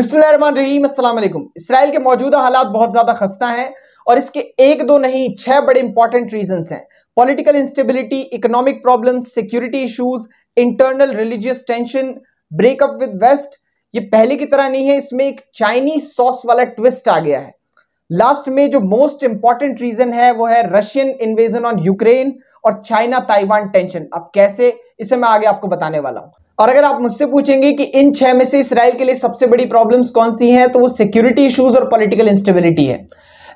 बिस्मिल्लाकुम Israel के मौजूदा हालात बहुत ज़्यादा खस्ता हैं और इसके एक दो नहीं छह बड़े इंपॉर्टेंट रीजंस हैं political instability economic problems security issues internal religious tension breakup with west ये पहले की तरह नहीं है इसमें एक चाइनीज सॉस वाला ट्विस्ट आ गया है लास्ट में जो मोस्ट इंपॉर्टेंट रीजन है वो है रशियन इन्वेजन ऑन यूक्रेन और चाइना ताइवान टेंशन अब कैसे इसे मैं आगे आपको बताने वाला हूं और अगर आप मुझसे पूछेंगे कि इन छह में से इसराइल के लिए सबसे बड़ी प्रॉब्लम कौन सी है तो वो सिक्योरिटी इशूज और पोलिटिकल इंस्टेबिलिटी है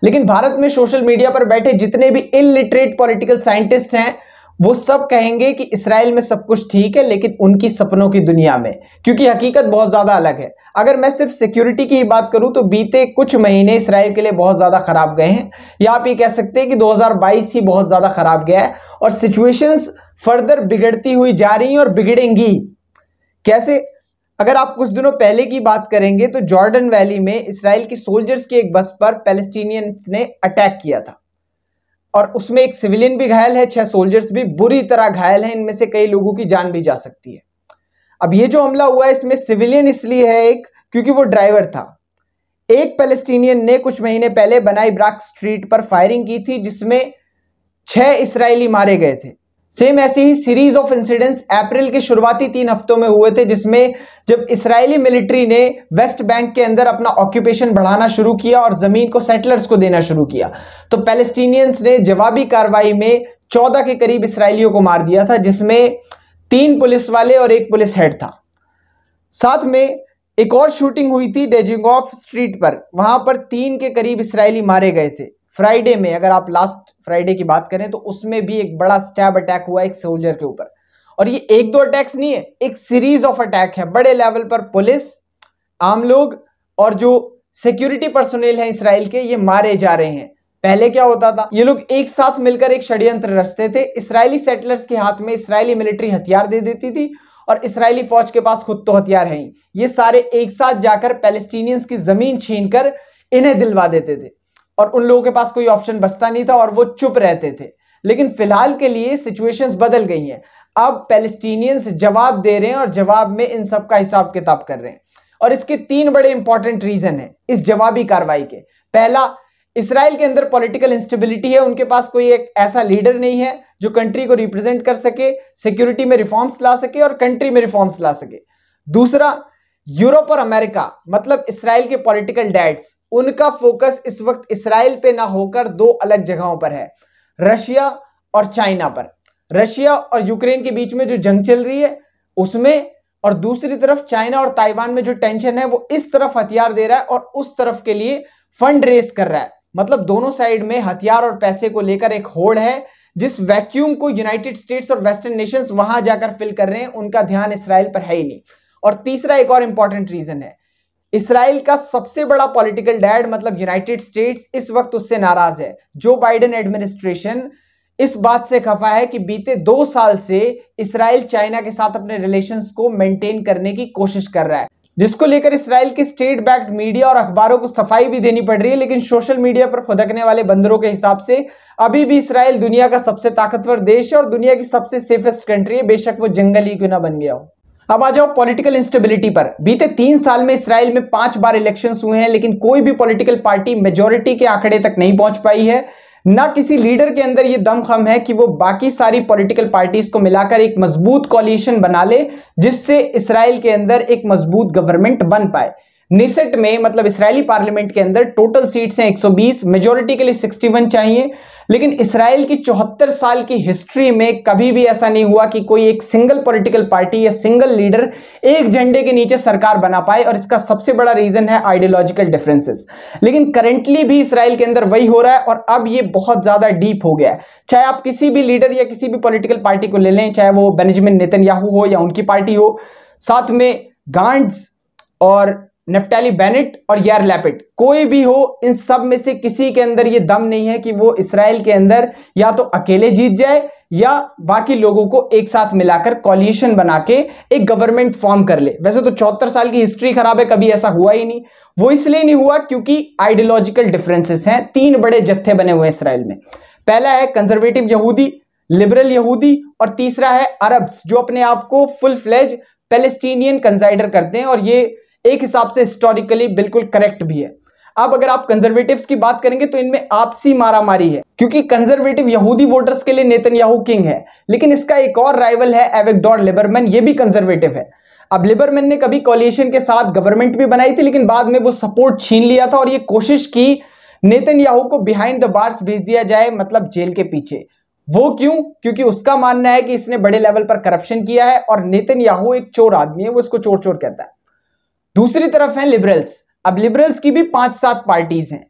लेकिन भारत में सोशल मीडिया पर बैठे जितने भी इलिटरेट पॉलिटिकल साइंटिस्ट हैं वो सब कहेंगे कि इसराइल में सब कुछ ठीक है लेकिन उनकी सपनों की दुनिया में क्योंकि हकीकत बहुत ज़्यादा अलग है अगर मैं सिर्फ सिक्योरिटी की ही बात करूं तो बीते कुछ महीने इसराइल के लिए बहुत ज़्यादा ख़राब गए हैं या आप ये कह सकते हैं कि 2022 ही बहुत ज़्यादा ख़राब गया है और सिचुएशंस फर्दर बिगड़ती हुई जा रही हैं और बिगड़ेंगी कैसे अगर आप कुछ दिनों पहले की बात करेंगे तो जॉर्डन वैली में इसराइल की सोल्जर्स की एक बस पर पैलेस्टीनियंस ने अटैक किया था और उसमें एक सिविलियन भी घायल है छह सोल्जर्स भी बुरी तरह घायल हैं इनमें से कई लोगों की जान भी जा सकती है अब ये जो हमला हुआ है इसमें सिविलियन इसलिए है एक क्योंकि वो ड्राइवर था एक पैलेस्टीनियन ने कुछ महीने पहले बनाई ब्राक स्ट्रीट पर फायरिंग की थी जिसमें छह इसराइली मारे गए थे सेम ऐसी ही सीरीज ऑफ इंसिडेंट्स अप्रैल के शुरुआती तीन हफ्तों में हुए थे जिसमें जब इसराइली मिलिट्री ने वेस्ट बैंक के अंदर अपना ऑक्यूपेशन बढ़ाना शुरू किया और जमीन को सेटलर्स को देना शुरू किया तो पैलेस्टीनियंस ने जवाबी कार्रवाई में चौदह के करीब इसराइलियों को मार दिया था जिसमें तीन पुलिस वाले और एक पुलिस हेड था साथ में एक और शूटिंग हुई थी ऑफ स्ट्रीट पर वहां पर तीन के करीब इसराइली मारे गए थे फ्राइडे में अगर आप लास्ट फ्राइडे की बात करें तो उसमें भी एक बड़ा स्टैब अटैक हुआ एक सोल्जर के ऊपर और ये एक दो अटैक्स नहीं है एक सीरीज ऑफ अटैक है बड़े लेवल पर पुलिस आम लोग और जो सिक्योरिटी पर्सोनेल है इसराइल के ये मारे जा रहे हैं पहले क्या होता था ये लोग एक साथ मिलकर एक षड्यंत्र रचते थे इसराइली सेटलर्स के हाथ में इसराइली मिलिट्री हथियार दे देती थी और इसराइली फौज के पास खुद तो हथियार है ये सारे एक साथ जाकर पैलेस्टीनियंस की जमीन छीनकर इन्हें दिलवा देते थे और उन लोगों के पास कोई ऑप्शन बचता नहीं था और वो चुप रहते थे लेकिन फिलहाल के लिए सिचुएशंस बदल गई हैं अब पैलेस्टीनियंस जवाब दे रहे हैं और जवाब में इन सब का हिसाब किताब कर रहे हैं और इसके तीन बड़े इंपॉर्टेंट रीजन है इस जवाबी कार्रवाई के पहला इसराइल के अंदर पॉलिटिकल इंस्टेबिलिटी है उनके पास कोई एक ऐसा लीडर नहीं है जो कंट्री को रिप्रेजेंट कर सके सिक्योरिटी में रिफॉर्म्स ला सके और कंट्री में रिफॉर्म्स ला सके दूसरा यूरोप और अमेरिका मतलब इसराइल के पॉलिटिकल डैड्स उनका फोकस इस वक्त इसराइल पे ना होकर दो अलग जगहों पर है रशिया और चाइना पर रशिया और यूक्रेन के बीच में जो जंग चल रही है उसमें और दूसरी तरफ चाइना और ताइवान में जो टेंशन है वो इस तरफ हथियार दे रहा है और उस तरफ के लिए फंड रेस कर रहा है मतलब दोनों साइड में हथियार और पैसे को लेकर एक होड़ है जिस वैक्यूम को यूनाइटेड स्टेट्स और वेस्टर्न नेशंस वहां जाकर फिल कर रहे हैं उनका ध्यान इसराइल पर है ही नहीं और तीसरा एक और इंपॉर्टेंट रीजन है इसराइल का सबसे बड़ा पॉलिटिकल डैड मतलब यूनाइटेड स्टेट्स इस वक्त उससे नाराज है जो बाइडेन एडमिनिस्ट्रेशन इस बात से खफा है कि बीते दो साल से इसराइल चाइना के साथ अपने रिलेशंस को मेंटेन करने की कोशिश कर रहा है जिसको लेकर इसराइल की स्टेट बैक्ड मीडिया और अखबारों को सफाई भी देनी पड़ रही है लेकिन सोशल मीडिया पर खुदकने वाले बंदरों के हिसाब से अभी भी इसराइल दुनिया का सबसे ताकतवर देश है और दुनिया की सबसे सेफेस्ट कंट्री है बेशक वो जंगल ही क्यों ना बन गया हो अब आ जाओ पॉलिटिकल इंस्टेबिलिटी पर बीते तीन साल में इसराइल में पांच बार इलेक्शंस हुए हैं लेकिन कोई भी पॉलिटिकल पार्टी मेजोरिटी के आंकड़े तक नहीं पहुंच पाई है ना किसी लीडर के अंदर यह दमखम है कि वो बाकी सारी पॉलिटिकल पार्टीज को मिलाकर एक मजबूत कॉलिशन बना ले जिससे इसराइल के अंदर एक मजबूत गवर्नमेंट बन पाए निसेट में मतलब इसराइली पार्लियामेंट के अंदर टोटल सीट्स हैं 120 मेजोरिटी के लिए 61 चाहिए लेकिन इसराइल की चौहत्तर साल की हिस्ट्री में कभी भी ऐसा नहीं हुआ कि कोई एक सिंगल पॉलिटिकल पार्टी या सिंगल लीडर एक झंडे के नीचे सरकार बना पाए और इसका सबसे बड़ा रीजन है आइडियोलॉजिकल डिफरेंसेस लेकिन करंटली भी इसराइल के अंदर वही हो रहा है और अब ये बहुत ज़्यादा डीप हो गया है चाहे आप किसी भी लीडर या किसी भी पोलिटिकल पार्टी को ले लें चाहे वो बेनेजमिन नितन हो या उनकी पार्टी हो साथ में गांड्स और नेफ्टैली बेनेट और यार लैपिट कोई भी हो इन सब में से किसी के अंदर ये दम नहीं है कि वो इसराइल के अंदर या तो अकेले जीत जाए या बाकी लोगों को एक साथ मिलाकर कॉलिएशन बना के एक गवर्नमेंट फॉर्म कर ले वैसे तो चौहत्तर साल की हिस्ट्री खराब है कभी ऐसा हुआ ही नहीं वो इसलिए नहीं हुआ क्योंकि आइडियोलॉजिकल डिफरेंसेस हैं तीन बड़े जत्थे बने हुए हैं इसराइल में पहला है कंजर्वेटिव यहूदी लिबरल यहूदी और तीसरा है अरब्स जो अपने आप को फुल फ्लेज पेलेस्टीनियन कंसाइडर करते हैं और ये एक हिसाब से हिस्टोरिकली बिल्कुल करेक्ट भी है अब अगर आप कंजर्वेटिव की बात करेंगे तो इनमें आपसी मारामारी है क्योंकि कंजर्वेटिव यहूदी वोटर्स के लिए नेतन याहू किंग है लेकिन इसका एक और राइवल है एवेक्डॉर लिबरमैन ये भी कंजर्वेटिव है अब लिबरमैन ने कभी कॉलिएशन के साथ गवर्नमेंट भी बनाई थी लेकिन बाद में वो सपोर्ट छीन लिया था और ये कोशिश की नेतन याहू को बिहाइंड द बार्स भेज दिया जाए मतलब जेल के पीछे वो क्यों क्योंकि उसका मानना है कि इसने बड़े लेवल पर करप्शन किया है और नेतन याहू एक चोर आदमी है वो इसको चोर चोर कहता है दूसरी तरफ है लिबरल्स अब लिबरल्स की भी पांच सात पार्टीज हैं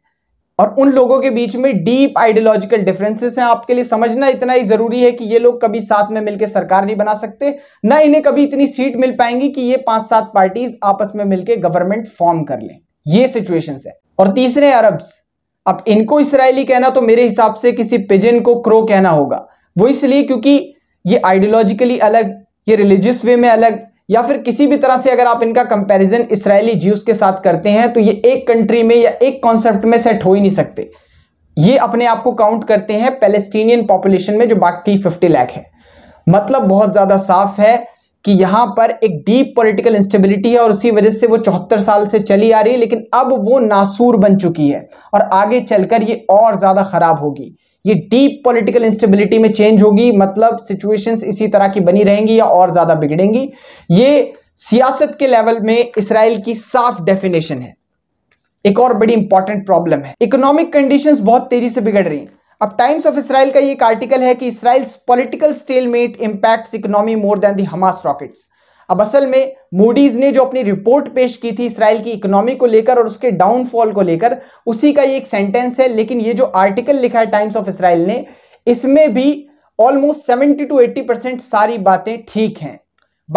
और उन लोगों के बीच में डीप आइडियोलॉजिकल डिफरेंसेस हैं आपके लिए समझना इतना ही जरूरी है कि ये लोग कभी साथ में मिलकर सरकार नहीं बना सकते ना इन्हें कभी इतनी सीट मिल पाएंगी कि ये पांच सात पार्टीज आपस में मिलकर गवर्नमेंट फॉर्म कर लें ये सिचुएशन है और तीसरे अरब्स अब इनको इसराइली कहना तो मेरे हिसाब से किसी पिजन को क्रो कहना होगा वो इसलिए क्योंकि ये आइडियोलॉजिकली अलग ये रिलीजियस वे में अलग या फिर किसी भी तरह से अगर आप इनका कंपैरिजन इसराइली ज्यूस के साथ करते हैं तो ये एक कंट्री में या एक कॉन्सेप्ट में सेट हो ही नहीं सकते ये अपने आप को काउंट करते हैं पैलेस्टीनियन पॉपुलेशन में जो बाकी फिफ्टी लैख है मतलब बहुत ज़्यादा साफ है कि यहां पर एक डीप पॉलिटिकल इंस्टेबिलिटी है और उसी वजह से वो चौहत्तर साल से चली आ रही है लेकिन अब वो नासूर बन चुकी है और आगे चलकर ये और ज़्यादा ख़राब होगी ये डीप पॉलिटिकल इंस्टेबिलिटी में चेंज होगी मतलब सिचुएशंस इसी तरह की बनी रहेंगी या और ज़्यादा बिगड़ेंगी ये सियासत के लेवल में इसराइल की साफ डेफिनेशन है एक और बड़ी इंपॉर्टेंट प्रॉब्लम है इकोनॉमिक कंडीशंस बहुत तेजी से बिगड़ रही हैं अब टाइम्स ऑफ इसराइल का ये एक आर्टिकल है कि Israel's political stalemate impacts economy more than the Hamas rockets अब असल में मूडीज ने जो अपनी रिपोर्ट पेश की थी इसराइल की इकोनॉमी को लेकर और उसके डाउनफॉल को लेकर उसी का ये एक सेंटेंस है लेकिन ये जो आर्टिकल लिखा है टाइम्स ऑफ इसराइल ने इसमें भी almost seventy to eighty percent सारी बातें ठीक हैं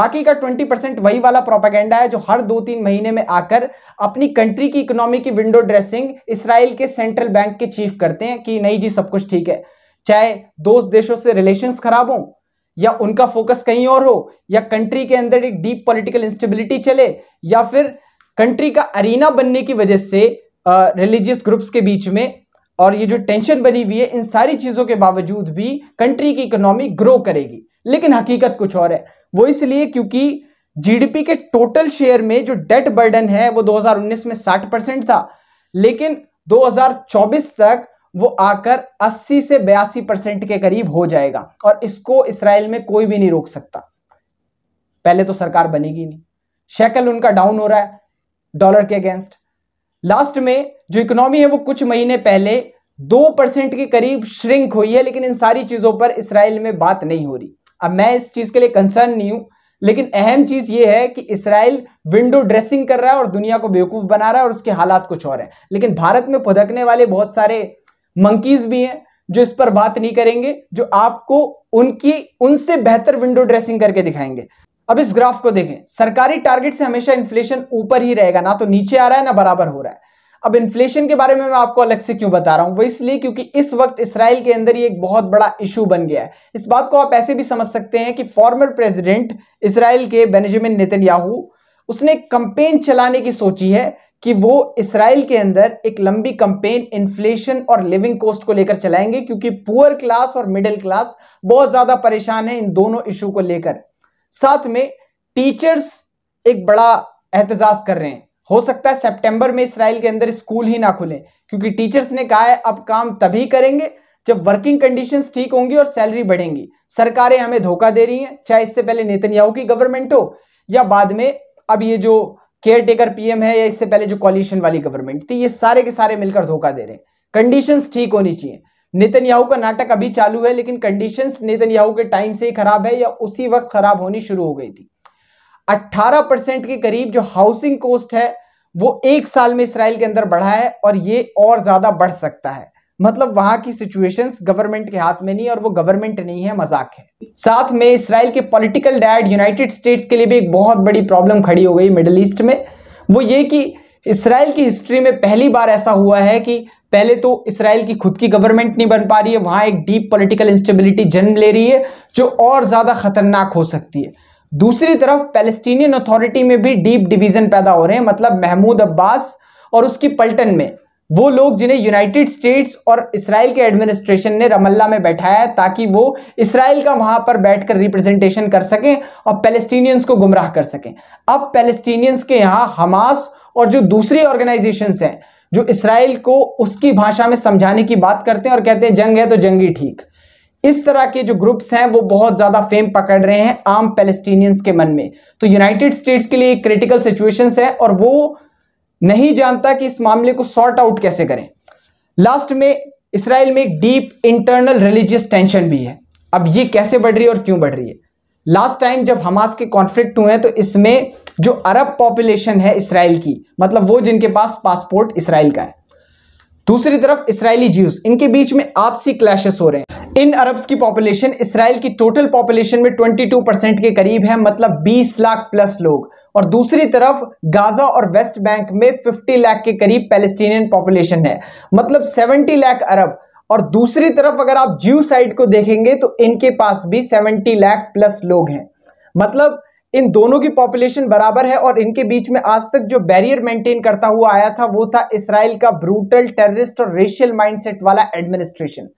बाकी का ट्वेंटी परसेंट वही वाला प्रोपागेंडा है जो हर दो तीन महीने में आकर अपनी कंट्री की इकोनॉमी की विंडो ड्रेसिंग इसराइल के सेंट्रल बैंक के चीफ करते हैं कि नहीं जी सब कुछ ठीक है चाहे दोस्त देशों से रिलेशंस खराब हों या उनका फोकस कहीं और हो या कंट्री के अंदर एक डीप पॉलिटिकल इंस्टेबिलिटी चले या फिर कंट्री का अरीना बनने की वजह से रिलीजियस ग्रुप्स के बीच में और ये जो टेंशन बनी हुई है इन सारी चीज़ों के बावजूद भी कंट्री की इकोनॉमी ग्रो करेगी लेकिन हकीकत कुछ और है वो इसलिए क्योंकि जीडीपी के टोटल शेयर में जो डेट बर्डन है वो 2019 में 60 परसेंट था लेकिन 2024 तक वो आकर 80 से बयासी परसेंट के करीब हो जाएगा और इसको इसराइल में कोई भी नहीं रोक सकता पहले तो सरकार बनेगी नहीं शैकल उनका डाउन हो रहा है डॉलर के अगेंस्ट लास्ट में जो इकोनॉमी है वो कुछ महीने पहले दो परसेंट के करीब श्रिंक हुई है लेकिन इन सारी चीज़ों पर इसराइल में बात नहीं हो रही अब मैं इस चीज़ के लिए कंसर्न नहीं हूं लेकिन अहम चीज़ ये है कि इसराइल विंडो ड्रेसिंग कर रहा है और दुनिया को बेवकूफ़ बना रहा है और उसके हालात कुछ और हैं लेकिन भारत में पदकने वाले बहुत सारे मंकीज भी हैं जो इस पर बात नहीं करेंगे जो आपको उनकी उनसे बेहतर विंडो ड्रेसिंग करके दिखाएंगे अब इस ग्राफ को देखें सरकारी टारगेट से हमेशा इन्फ्लेशन ऊपर ही रहेगा ना तो नीचे आ रहा है ना बराबर हो रहा है अब इन्फ्लेशन के बारे में मैं आपको अलग से क्यों बता रहा हूं वो इसलिए क्योंकि इस वक्त इसराइल के अंदर ये एक बहुत बड़ा इशू बन गया है इस बात को आप ऐसे भी समझ सकते हैं कि फॉर्मर प्रेसिडेंट इसराइल के बेनजामिन नितिन उसने कंपेन चलाने की सोची है कि वो इसराइल के अंदर एक लंबी कंपेन इन्फ्लेशन और लिविंग कॉस्ट को लेकर चलाएंगे क्योंकि पुअर क्लास और मिडिल क्लास बहुत ज़्यादा परेशान है इन दोनों इशू को लेकर साथ में टीचर्स एक बड़ा एहतजाज कर रहे हैं हो सकता है सितंबर में इसराइल के अंदर स्कूल ही ना खुले क्योंकि टीचर्स ने कहा है अब काम तभी करेंगे जब वर्किंग कंडीशन ठीक होंगी और सैलरी बढ़ेंगी सरकारें हमें धोखा दे रही हैं चाहे इससे पहले नेतन्याहू की गवर्नमेंट हो या बाद में अब ये जो केयर टेकर पीएम है या इससे पहले जो कॉलिशन वाली गवर्नमेंट थी ये सारे के सारे मिलकर धोखा दे रहे हैं कंडीशंस ठीक होनी चाहिए नितिन याहू का नाटक अभी चालू है लेकिन कंडीशंस नितिन याहू के टाइम से ही खराब है या उसी वक्त खराब होनी शुरू हो गई थी 18 परसेंट के करीब जो हाउसिंग कोस्ट है वो एक साल में इसराइल के अंदर बढ़ा है और ये और ज्यादा बढ़ सकता है मतलब वहां की सिचुएशंस गवर्नमेंट के हाथ में नहीं और वो गवर्नमेंट नहीं है मजाक है साथ में इसराइल के पॉलिटिकल डायट यूनाइटेड स्टेट्स के लिए भी एक बहुत बड़ी प्रॉब्लम खड़ी हो गई मिडल ईस्ट में वो ये कि इसराइल की हिस्ट्री में पहली बार ऐसा हुआ है कि पहले तो इसराइल की खुद की गवर्नमेंट नहीं बन पा रही है वहां एक डीप पॉलिटिकल इंस्टेबिलिटी जन्म ले रही है जो और ज़्यादा खतरनाक हो सकती है दूसरी तरफ पैलेस्टीनियन अथॉरिटी में भी डीप डिवीज़न पैदा हो रहे हैं मतलब महमूद अब्बास और उसकी पलटन में वो लोग जिन्हें यूनाइटेड स्टेट्स और इसराइल के एडमिनिस्ट्रेशन ने रमल्ला में बैठाया है ताकि वो इसराइल का वहां पर बैठकर रिप्रेजेंटेशन कर सकें और पैलेस्टीनियंस को गुमराह कर सकें अब पैलेस्टीनियंस के यहाँ हमास और जो दूसरी ऑर्गेनाइजेशन हैं जो इसराइल को उसकी भाषा में समझाने की बात करते हैं और कहते हैं जंग है तो जंग ही ठीक इस तरह के जो ग्रुप्स हैं वो बहुत ज़्यादा फेम पकड़ रहे हैं आम पैलेस्टीनियंस के मन में तो यूनाइटेड स्टेट्स के लिए क्रिटिकल सिचुएशंस है और वो नहीं जानता कि इस मामले को सॉर्ट आउट कैसे करें लास्ट में इसराइल में डीप इंटरनल रिलीजियस टेंशन भी है अब ये कैसे बढ़ रही है और क्यों बढ़ रही है लास्ट टाइम जब हमास के कॉन्फ्लिक्ट हुए हैं तो इसमें जो अरब पॉपुलेशन है इसराइल की मतलब वो जिनके पास पासपोर्ट इसराइल का है दूसरी तरफ इसराइली जीव इनके बीच में आपसी क्लैशेस हो रहे हैं इन अरब्स की पॉपुलेशन इसराइल की टोटल पॉपुलेशन में 22 परसेंट के करीब है मतलब 20 लाख प्लस लोग और दूसरी तरफ गाजा और वेस्ट बैंक में 50 लाख के करीब पैलेस्टीनियन पॉपुलेशन है मतलब 70 लाख अरब और दूसरी तरफ अगर आप ज्यू साइड को देखेंगे तो इनके पास भी 70 लाख प्लस लोग हैं मतलब इन दोनों की पॉपुलेशन बराबर है और इनके बीच में आज तक जो बैरियर मेंटेन करता हुआ आया था वो था इसराइल का ब्रूटल टेररिस्ट और रेशियल माइंडसेट वाला एडमिनिस्ट्रेशन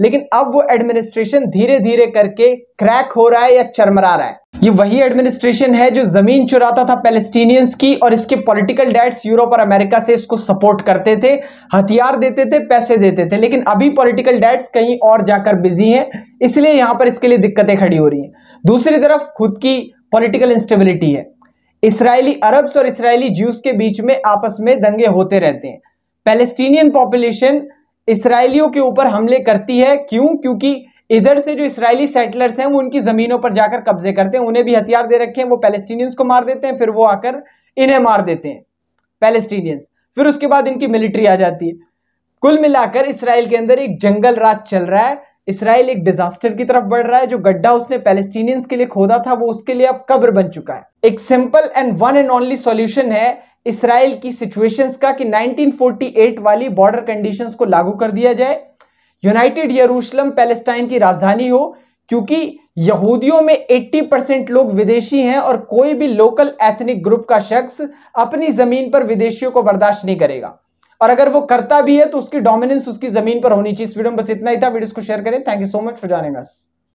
लेकिन अब वो एडमिनिस्ट्रेशन धीरे धीरे करके क्रैक हो रहा है या चरमरा रहा है ये वही एडमिनिस्ट्रेशन है जो जमीन चुराता था पैलेस्टीनियंस की और इसके पॉलिटिकल डेट्स यूरोप और अमेरिका से इसको सपोर्ट करते थे हथियार देते थे पैसे देते थे लेकिन अभी पॉलिटिकल डेट्स कहीं और जाकर बिजी हैं इसलिए यहां पर इसके लिए दिक्कतें खड़ी हो रही हैं दूसरी तरफ खुद की पॉलिटिकल इंस्टेबिलिटी है इसराइली अरब्स और इसराइली ज्यूस के बीच में आपस में दंगे होते रहते हैं पैलेस्टीनियन पॉपुलेशन इसराइलियों के ऊपर हमले करती है क्यों क्योंकि इधर से जो इसराइली सेटलर्स हैं वो उनकी ज़मीनों पर जाकर कब्जे करते हैं उन्हें भी हथियार दे रखे हैं वो पैलेस्टीनियंस को मार देते हैं फिर वो आकर इन्हें मार देते हैं पैलेस्टीनियंस फिर उसके बाद इनकी मिलिट्री आ जाती है कुल मिलाकर इसराइल के अंदर एक जंगल राज चल रहा है इसराइल एक डिजास्टर की तरफ बढ़ रहा है जो गड्ढा उसने पैलेस्टीनियंस के लिए खोदा था वो उसके लिए अब कब्र बन चुका है एक simple and one and only solution है इसराइल की सिचुएशंस का कि 1948 वाली बॉर्डर कंडीशंस को लागू कर दिया जाए यूनाइटेड यरूशलम पैलेस्टाइन की राजधानी हो क्योंकि यहूदियों में 80 परसेंट लोग विदेशी हैं और कोई भी लोकल एथनिक ग्रुप का शख्स अपनी जमीन पर विदेशियों को बर्दाश्त नहीं करेगा और अगर वो करता भी है तो उसकी डोमिनेंस उसकी जमीन पर होनी चाहिए इस वीडियो में बस इतना ही था वीडियो को शेयर करें thank you so much for joining us